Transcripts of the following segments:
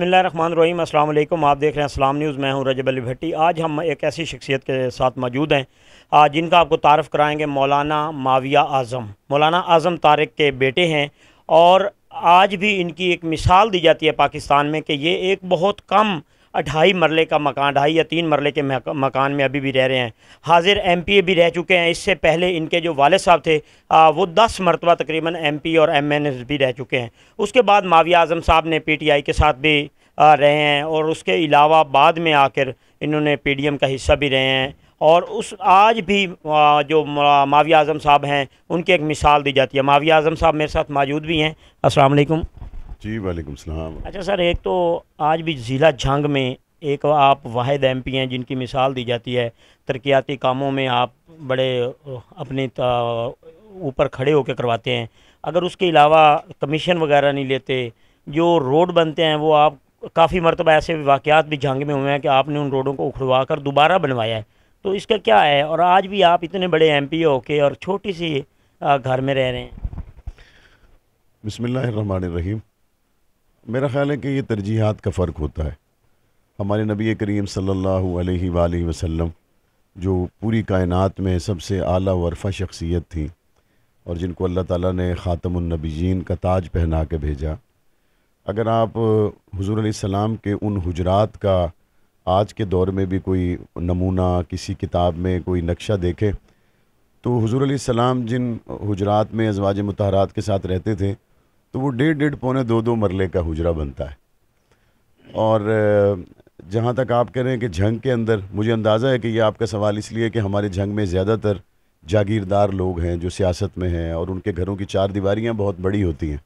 रहीम अल्लाम आप देख रहे हैं असलाम न्यूज़ मैं हूं रजब अली भट्टी आज हम एक ऐसी शख्सियत के साथ मौजूद हैं आज जिनका आपको तारफ़ कराएंगे मौलाना माविया आज़म मौलाना आज़म तारक के बेटे हैं और आज भी इनकी एक मिसाल दी जाती है पाकिस्तान में कि ये एक बहुत कम ढाई मरले का मकान ढाई या तीन मरले के मकान में अभी भी रह रहे हैं हाजिर एम पी ए भी रह चुके हैं इससे पहले इनके जो वाले साहब थे आ, वो दस मरतबा तकरीबन एम पी और एम एन एस भी रह चुके हैं उसके बाद माविया आजम साहब ने पी टी आई के साथ भी आ, रहे हैं और उसके अलावा बाद में आकर इन्होंने पी डी एम का हिस्सा भी रहे हैं और उस आज भी जो माविया आजम साहब हैं उनकी एक मिसाल दी जाती है माविया आजम साहब मेरे साथ मौजूद भी हैं असलकुम जी वालेकुम सलाम अच्छा सर एक तो आज भी ज़िला झंग में एक आप वाद एम पी हैं जिनकी मिसाल दी जाती है तरक्याती कामों में आप बड़े अपने ऊपर खड़े होकर करवाते हैं अगर उसके अलावा कमीशन वगैरह नहीं लेते जो रोड बनते हैं वो आप काफ़ी मरतबा ऐसे वाक़ात भी झांग में हुए हैं कि आपने उन रोडों को उखड़वा कर दोबारा बनवाया है तो इसका क्या है और आज भी आप इतने बड़े एम पी होके और छोटी सी घर में रह रहे हैं बसमिल्लर रहीम मेरा ख्याल है कि ये तरजीहत का फ़र्क होता है हमारे नबी करीम सल्ला वसम जो पूरी कायनत में सबसे अली वर्फा शख्सियत थी और जिनको अल्लाह ताला ने ख़ातमनबीन का ताज पहना के भेजा अगर आप हजूर सलाम के उन हजरात का आज के दौर में भी कोई नमूना किसी किताब में कोई नक्शा देखे तो हजूर सलाम जिन हजरात में अजवाज मतहरात के साथ रहते थे तो वो डेढ़ डेढ़ पौने दो दो मरले का हुजरा बनता है और जहाँ तक आप कह रहे हैं कि झंग के अंदर मुझे अंदाज़ा है कि ये आपका सवाल इसलिए कि हमारे झंग में ज़्यादातर जागीरदार लोग हैं जो सियासत में हैं और उनके घरों की चार दीवारियाँ बहुत बड़ी होती हैं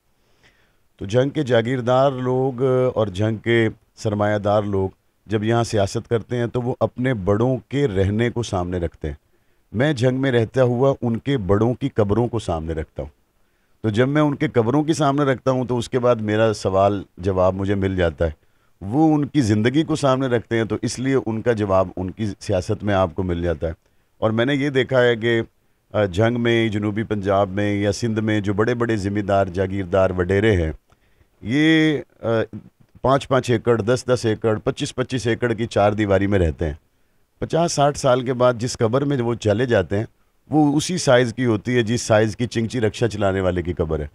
तो जंग के जागीरदार लोग और जंग के सरमायादार लोग जब यहाँ सियासत करते हैं तो वो अपने बड़ों के रहने को सामने रखते हैं मैं जंग में रहता हुआ उनके बड़ों की कब्रों को सामने रखता हूँ तो जब मैं उनके कब्रों के सामने रखता हूँ तो उसके बाद मेरा सवाल जवाब मुझे मिल जाता है वो उनकी ज़िंदगी को सामने रखते हैं तो इसलिए उनका जवाब उनकी सियासत में आपको मिल जाता है और मैंने ये देखा है कि जंग में जनूबी पंजाब में या सिंध में जो बड़े बड़े ज़िम्मेदार जागीरदार वडेरे हैं ये पाँच पाँच एकड़ दस दस एकड़ पच्चीस पच्चीस एकड़ की चार दीवारी में रहते हैं पचास साठ साल के बाद जिस कबर में वो चले जाते हैं वो उसी साइज़ की होती है जिस साइज़ की चिंची रक्षा चलाने वाले की कब्र है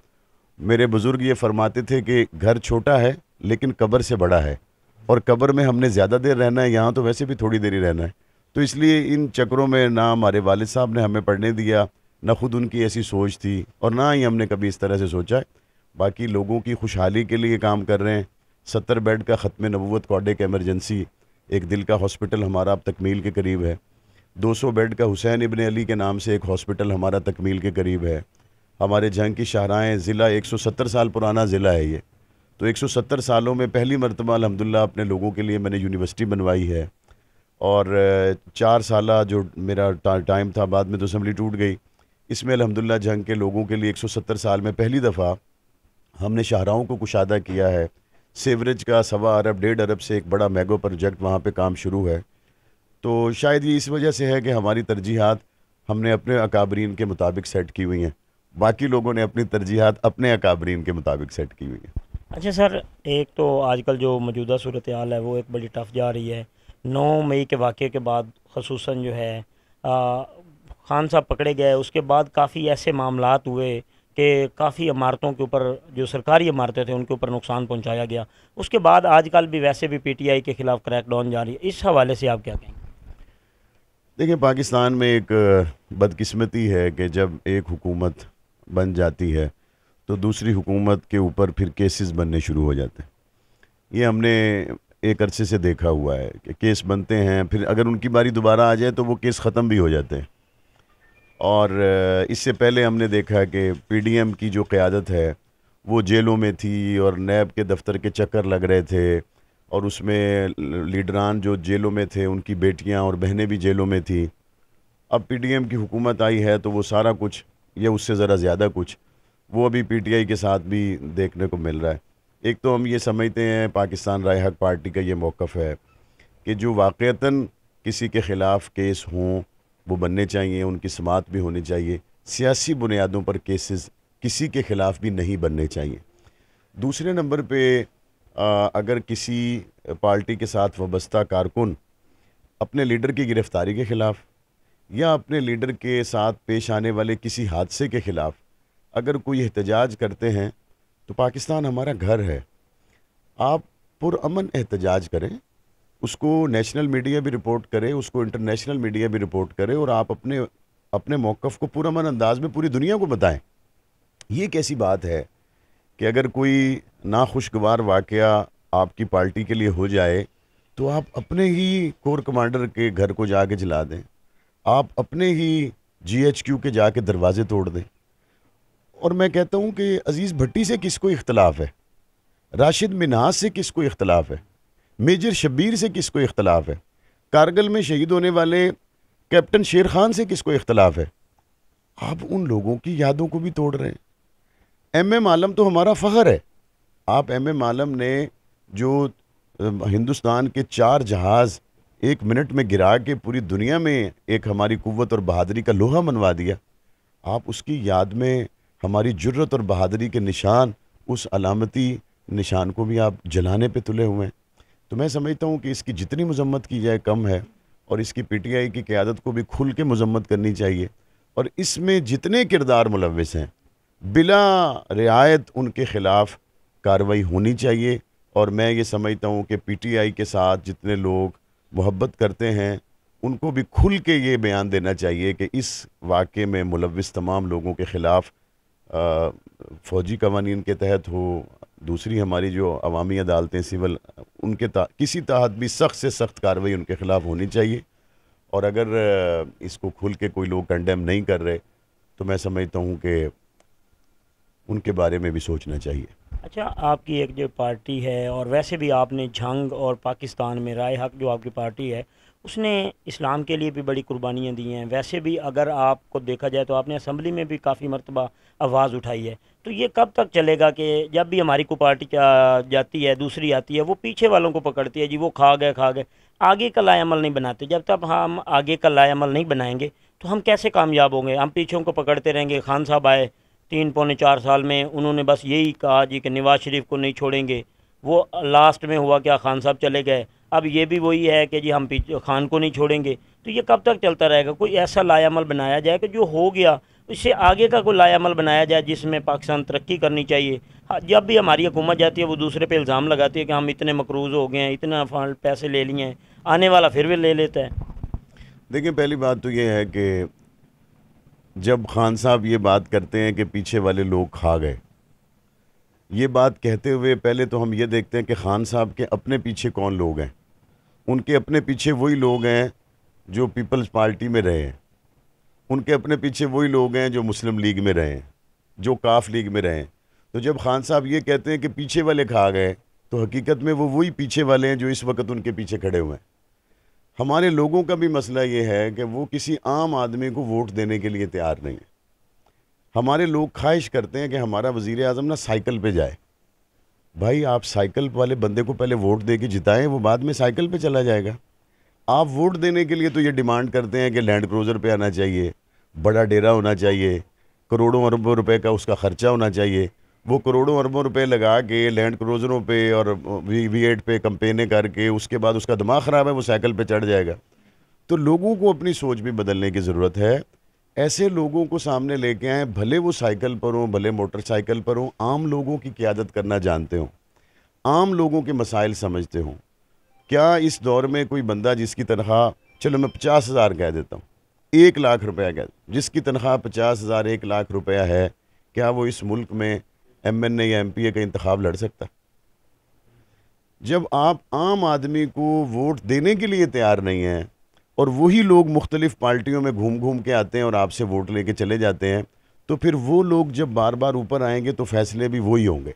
मेरे बुज़ुर्ग ये फरमाते थे कि घर छोटा है लेकिन कब्र से बड़ा है और कब्र में हमने ज़्यादा देर रहना है यहाँ तो वैसे भी थोड़ी देर ही रहना है तो इसलिए इन चक्रों में ना हमारे वालद साहब ने हमें पढ़ने दिया ना ख़ुद उनकी ऐसी सोच थी और ना ही हमने कभी इस तरह से सोचा बाकी लोगों की खुशहाली के लिए काम कर रहे हैं सत्तर बेड का ख़त्म नबूत कॉडेक एमरजेंसी एक दिल का हॉस्पिटल हमारा अब तकमील के करीब है 200 बेड का हुसैन इबन अली के नाम से एक हॉस्पिटल हमारा तकमील के करीब है हमारे जंग की शाहराएँ ज़िला 170 साल पुराना ज़िला है ये तो 170 सालों में पहली मरतबा अलहमदिल्ला अपने लोगों के लिए मैंने यूनिवर्सिटी बनवाई है और चार साल जो मेरा टाइम था बाद में तो असम्बली टूट गई इसमें अलहमदिल्ला जंग के लोगों के लिए 170 साल में पहली दफ़ा हमने शाहराओं को कुशादा किया है सेवरेज का सवा अरब डेढ़ अरब से एक बड़ा मेगो प्रोजेक्ट वहाँ पर काम शुरू है तो शायद ये इस वजह से है कि हमारी तरजीहत हमने अपने अकाबरीन के मुताबिक सेट की हुई हैं बाकी लोगों ने अपनी तरजीहत अपने अकाबरीन के मुताबिक सेट की हुई हैं अच्छा सर एक तो आजकल जो मौजूदा सूरत हाल है वो एक बड़ी टफ जा रही है नौ मई के वाक़े के बाद खसूस जो है आ, खान साहब पकड़े गए उसके बाद काफ़ी ऐसे मामला हुए कि काफ़ी इमारतों के ऊपर जो सरकारी इमारतें थे उनके ऊपर नुकसान पहुंचाया गया उसके बाद आजकल भी वैसे भी पीटीआई के खिलाफ क्रैकडाउन जारी है इस हवाले से आप क्या कहेंगे देखिए पाकिस्तान में एक बदकिस्मती है कि जब एक हुकूमत बन जाती है तो दूसरी हुकूमत के ऊपर फिर केसेस बनने शुरू हो जाते हैं ये हमने एक अरसे से देखा हुआ है कि केस बनते हैं फिर अगर उनकी बारी दोबारा आ जाए तो वो केस ख़त्म भी हो जाते हैं और इससे पहले हमने देखा कि पीडीएम की जो क़्यादत है वो जेलों में थी और नैब के दफ्तर के चक्कर लग रहे थे और उसमें लीडरान जो जेलों में थे उनकी बेटियां और बहनें भी जेलों में थी अब पीटीएम की हुकूमत आई है तो वो सारा कुछ या उससे ज़रा ज़्यादा कुछ वो अभी पीटीआई के साथ भी देखने को मिल रहा है एक तो हम ये समझते हैं पाकिस्तान राय हक पार्टी का ये मौक़ है कि जो वाक़ता किसी के ख़िलाफ़ केस हों वो बनने चाहिए उनकी समात भी होनी चाहिए सियासी बुनियादों पर केसेस किसी के ख़िलाफ़ भी नहीं बनने चाहिए दूसरे नंबर पे अगर किसी पार्टी के साथ वबस्ता कारकुन अपने लीडर की गिरफ़्तारी के ख़िलाफ़ या अपने लीडर के साथ पेश आने वाले किसी हादसे के ख़िलाफ़ अगर कोई एहतजाज करते हैं तो पाकिस्तान हमारा घर है आप पुरमन एहतजाज करें उसको नेशनल मीडिया भी रिपोर्ट करे उसको इंटरनेशनल मीडिया भी रिपोर्ट करे और आप अपने अपने मौक़ को पुरमन अंदाज में पूरी दुनिया को बताएं ये कैसी बात है कि अगर कोई नाखुशगवार वाक़ आपकी पार्टी के लिए हो जाए तो आप अपने ही कोर कमांडर के घर को जाके जला दें आप अपने ही जीएचक्यू के जाके दरवाजे तोड़ दें और मैं कहता हूँ कि अज़ीज़ भट्टी से किसको इख्तलाफ है राशिद मिनाज से किसको इख्तलाफ है मेजर शबीर से किसको इख्तलाफ है कारगिल में शहीद होने वाले कैप्टन शेर खान से किसको इख्तलाफ है आप उन लोगों की यादों को भी तोड़ रहे हैं एम एम आलम तो हमारा फ़ख्र है आप एम एम आलम ने जो हिंदुस्तान के चार जहाज़ एक मिनट में गिरा के पूरी दुनिया में एक हमारी कुवत और बहादुरी का लोहा मनवा दिया आप उसकी याद में हमारी जुर्रत और बहादरी के निशान उस अलामती निशान को भी आप जलाने पे तुले हुए हैं तो मैं समझता हूँ कि इसकी जितनी मजम्मत की जाए कम है और इसकी पीटीआई की क्यादत को भी खुल के मजम्मत करनी चाहिए और इसमें जितने किरदार मुलवस हैं बिला रियायत उनके ख़िलाफ़ कार्रवाई होनी चाहिए और मैं ये समझता हूँ कि पीटीआई के साथ जितने लोग मोहब्बत करते हैं उनको भी खुल के ये बयान देना चाहिए कि इस वाक़े में मुलविस तमाम लोगों के ख़िलाफ़ फ़ौजी कवानीन के तहत हो दूसरी हमारी जो अवामी अदालतें सिविल उनके ता, किसी तहत भी सख्त से सख्त कार्रवाई उनके ख़िलाफ़ होनी चाहिए और अगर इसको खुल के कोई लोग कंडेम नहीं कर रहे तो मैं समझता हूँ कि उनके बारे में भी सोचना चाहिए अच्छा आपकी एक जो पार्टी है और वैसे भी आपने झंग और पाकिस्तान में राय हक जो आपकी पार्टी है उसने इस्लाम के लिए भी बड़ी कुर्बानियाँ दी हैं वैसे भी अगर आपको देखा जाए तो आपने असम्बली में भी काफ़ी मरतबा आवाज़ उठाई है तो ये कब तक चलेगा कि जब भी हमारी को पार्टी जाती है दूसरी आती है वो पीछे वालों को पकड़ती है जी वो खा गए खा गए आगे का लायामल नहीं बनाते जब तक हम आगे का लायामल नहीं बनाएंगे तो हम कैसे कामयाब होंगे हम पीछे को पकड़ते रहेंगे खान साहब आए तीन पौने चार साल में उन्होंने बस यही कहा जी कि नवाज़ शरीफ को नहीं छोड़ेंगे वो लास्ट में हुआ क्या खान साहब चले गए अब ये भी वही है कि जी हम खान को नहीं छोड़ेंगे तो ये कब तक चलता रहेगा कोई ऐसा लायामल बनाया जाए कि जो हो गया उससे आगे का कोई लायामल बनाया जाए जिसमें पाकिस्तान तरक्की करनी चाहिए हाँ, जब भी हमारी हुकूमत जाती है वो दूसरे पे इल्ज़ाम लगाती है कि हम इतने मकरूज हो गए हैं इतना पैसे ले लिए हैं आने वाला फिर भी ले लेता है देखिए पहली बात तो ये है कि जब खान साहब ये बात करते हैं कि पीछे वाले लोग खा गए ये बात कहते हुए पहले तो हम ये देखते हैं कि खान साहब के अपने पीछे कौन लोग हैं उनके अपने पीछे वही लोग हैं जो पीपल्स पार्टी में रहे हैं उनके अपने पीछे वही लोग हैं जो मुस्लिम लीग में रहे हैं जो काफ लीग में रहे हैं तो जब खान साहब ये कहते हैं कि पीछे वाले खा गए तो हकीकत में वो वही पीछे वाले हैं जो इस वक्त उनके पीछे खड़े हुए हैं हमारे लोगों का भी मसला ये है कि वो किसी आम आदमी को वोट देने के लिए तैयार नहीं है हमारे लोग ख्वाहिश करते हैं कि हमारा वज़ी अजम ना साइकिल पर जाए भाई आप साइकिल वाले बंदे को पहले वोट दे के जिताएं वो बाद में साइकिल पे चला जाएगा आप वोट देने के लिए तो ये डिमांड करते हैं कि लैंड क्रूज़र पे आना चाहिए बड़ा डेरा होना चाहिए करोड़ों अरबों रुपए का उसका ख़र्चा होना चाहिए वो करोड़ों अरबों रुपए लगा के लैंड क्रूजरों पे और वी वी एट पे कंपेने करके उसके बाद उसका दिमाग ख़राब है वो साइकिल पे चढ़ जाएगा तो लोगों को अपनी सोच भी बदलने की ज़रूरत है ऐसे लोगों को सामने लेके आए भले वो साइकिल पर हों भले मोटरसाइकिल पर हों आम लोगों की क्यादत करना जानते हों आम लोगों के मसाइल समझते हों क्या इस दौर में कोई बंदा जिसकी तनख्वाह चलो मैं पचास हज़ार कह देता हूँ एक लाख रुपया कह जिसकी तनख्वाह पचास हज़ार एक लाख रुपया है क्या वो इस मुल्क में एम एन ए या एम पी ए का इंतखब लड़ सकता जब आप आम आदमी को वोट देने के लिए तैयार नहीं हैं और वही लोग मुख्तलिफ पार्टियों में घूम घूम के आते हैं और आपसे वोट लेके चले जाते हैं तो फिर वो लोग जब बार बार ऊपर आएंगे तो फैसले भी वही होंगे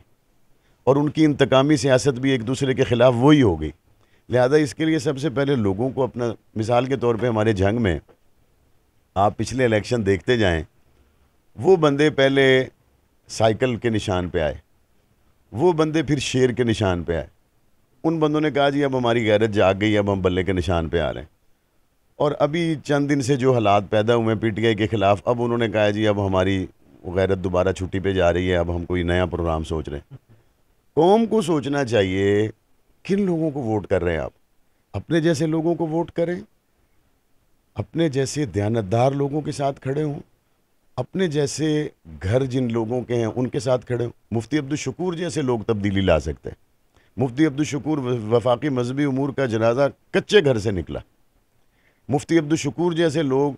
और उनकी इंतकामी सियासत भी एक दूसरे के ख़िलाफ़ वही होगी लिहाजा इसके लिए सबसे पहले लोगों को अपना मिसाल के तौर पर हमारे जंग में आप पिछले इलेक्शन देखते जाएँ वो बंदे पहले साइकिल के निशान पे आए वो बंदे फिर शेर के निशान पे आए उन बंदों ने कहा जी अब हमारी गैरत जाग गई अब हम बल्ले के निशान पे आ रहे हैं और अभी चंद दिन से जो हालात पैदा हुए हैं पीटीआई के ख़िलाफ़ अब उन्होंने कहा जी अब हमारी गैरत दोबारा छुट्टी पे जा रही है अब हम कोई नया प्रोग्राम सोच रहे हैं कौम को सोचना चाहिए किन लोगों को वोट कर रहे हैं आप अपने जैसे लोगों को वोट करें अपने जैसे दयानतदार लोगों के साथ खड़े हों अपने जैसे घर जिन लोगों के हैं उनके साथ खड़े हों मुफ्ती अब्दुलशकूर जैसे लोग तब्दीली ला सकते हैं मुफ्ती अब्दुलशकूर वफाकी मजहबी अमूर का जनाजा कच्चे घर से निकला मुफ्ती अब्दुलशकूर जैसे लोग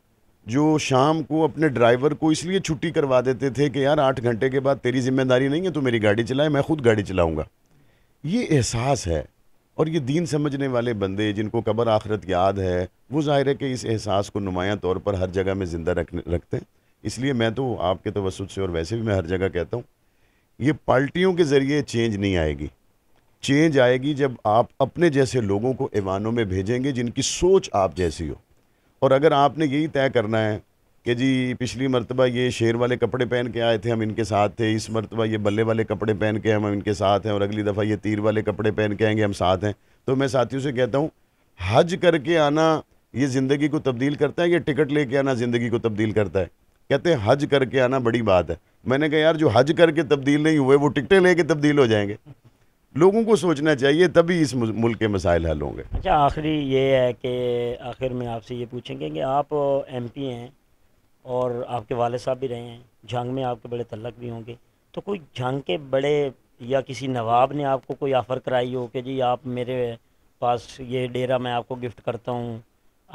जो शाम को अपने ड्राइवर को इसलिए छुट्टी करवा देते थे कि यार आठ घंटे के बाद तेरी जिम्मेदारी नहीं है तो मेरी गाड़ी चलाए मैं खुद गाड़ी चलाऊँगा ये एहसास है और ये दीन समझने वाले बंदे जिनको कबर आखरत याद है वो ज़ाहिर है कि इस एहसास को नुमाया तौर पर हर जगह में ज़िंदा रखने रखते हैं इसलिए मैं तो आपके तवसत से और वैसे भी मैं हर जगह कहता हूँ ये पार्टियों के ज़रिए चेंज नहीं आएगी चेंज आएगी जब आप अपने जैसे लोगों को ईवानों में भेजेंगे जिनकी सोच आप जैसी हो और अगर आपने यही तय करना है कि जी पिछली मरतबा ये शेर वाले कपड़े पहन के आए थे हम इनके साथ थे इस मरतबा ये बल्ले वाले कपड़े पहन के हम इनके साथ हैं और अगली दफ़ा ये तीर वाले कपड़े पहन के आएंगे हम साथ हैं तो मैं साथियों से कहता हूँ हज करके आना ये ज़िंदगी को तब्दील करता है या टिकट लेके आना ज़िंदगी को तब्दील करता है कहते हैं हज करके आना बड़ी बात है मैंने कहा यार जो हज करके तब्दील नहीं हुए वो टिकटें लेके तब्दील हो जाएंगे लोगों को सोचना चाहिए तभी इस मुल्क के मसाइल हल होंगे अच्छा आखिरी ये है कि आखिर में आपसे ये पूछेंगे कि आप एम पी हैं और आपके वाले साहब भी रहे हैं झंग में आपके बड़े तलक भी होंगे तो कोई झंग के बड़े या किसी नवाब ने आपको कोई ऑफ़र कराई हो कि जी आप मेरे पास ये डेरा मैं आपको गिफ्ट करता हूँ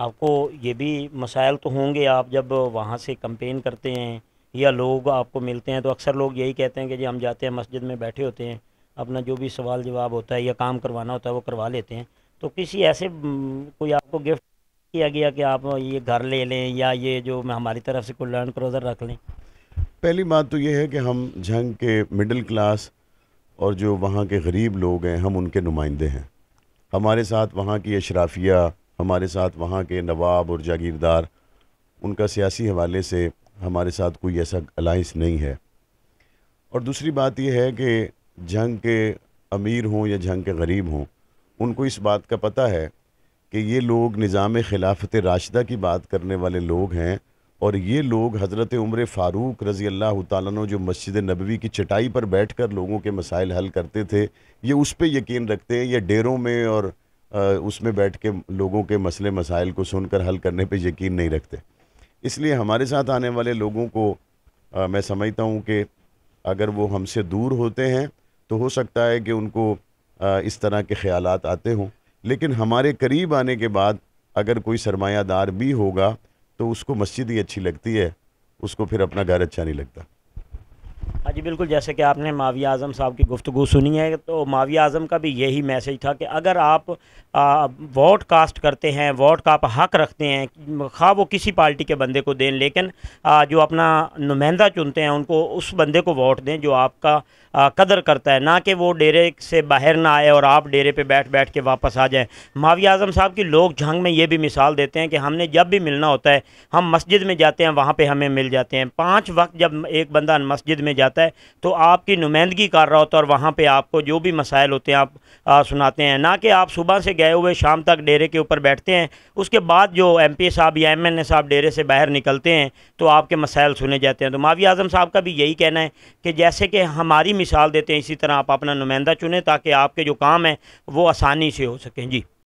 आपको ये भी मसाइल तो होंगे आप जब वहाँ से कंपेन करते हैं या लोग आपको मिलते हैं तो अक्सर लोग यही कहते हैं कि जी हम जाते हैं मस्जिद में बैठे होते हैं अपना जो भी सवाल जवाब होता है या काम करवाना होता है वो करवा लेते हैं तो किसी ऐसे कोई आपको गिफ्ट किया गया कि आप ये घर ले लें या ये जो हमारी तरफ से कोई लर्न क्रोज़र रख लें पहली बात तो ये है कि हम जंग के मिडिल क्लास और जो वहाँ के गरीब लोग हैं हम उनके नुमाइंदे हैं हमारे साथ वहाँ की अशराफिया हमारे साथ वहाँ के नवाब और जागीरदार उनका सियासी हवाले से हमारे साथ कोई ऐसा अलाइंस नहीं है और दूसरी बात यह है कि जंग के अमीर हों या जंग के गरीब हों उनको इस बात का पता है कि ये लोग निज़ाम खिलाफत राशिदा की बात करने वाले लोग हैं और ये लोग हज़रत उम्र फ़ारूक रज़ी अल्लाह तु जो मस्जिद नबवी की चटाई पर बैठ कर लोगों के मसाइल हल करते थे ये उस पर यकीन रखते हैं ये डेरों में और उसमें बैठ के लोगों के मसले मसाइल को सुनकर हल करने पे यकीन नहीं रखते इसलिए हमारे साथ आने वाले लोगों को आ, मैं समझता हूँ कि अगर वो हमसे दूर होते हैं तो हो सकता है कि उनको आ, इस तरह के ख्याल आते हों लेकिन हमारे करीब आने के बाद अगर कोई सरमायादार भी होगा तो उसको मस्जिद ही अच्छी लगती है उसको फिर अपना घर अच्छा नहीं लगता हाँ जी बिल्कुल जैसे कि आपने माविया आज़म साहब की गुफ्तु सुनी है तो माविया आज़म का भी यही मैसेज था कि अगर आप वोट कास्ट करते हैं वोट का आप हक रखते हैं खा वो किसी पार्टी के बंदे को दें लेकिन आ, जो अपना नुमाइंदा चुनते हैं उनको उस बंदे को वोट दें जो आपका आ, कदर करता है ना कि वो डेरे से बाहर ना आए और आप डेरे पर बैठ बैठ के वापस आ जाएँ माविया आज़म साहब की लोग झंग में ये भी मिसाल देते हैं कि हमने जब भी मिलना होता है हम मस्जिद में जाते हैं वहाँ पर हमें मिल जाते हैं पाँच वक्त जब एक बंदा मस्जिद में जाता है जाता है तो आपकी नुमाइंदगी कर रहा होता है और वहाँ पर आपको जो भी मसाइल होते हैं आप आ, सुनाते हैं ना कि आप सुबह से गए हुए शाम तक डेरे के ऊपर बैठते हैं उसके बाद जो एम पी साहब या एम एन ए साहब डेरे से बाहर निकलते हैं तो आपके मसाइल सुने जाते हैं तो मावी आजम साहब का भी यही कहना है कि जैसे कि हमारी मिसाल देते हैं इसी तरह आप अपना नुमाइंदा चुने ताकि आपके जो काम हैं वो आसानी से हो सकें जी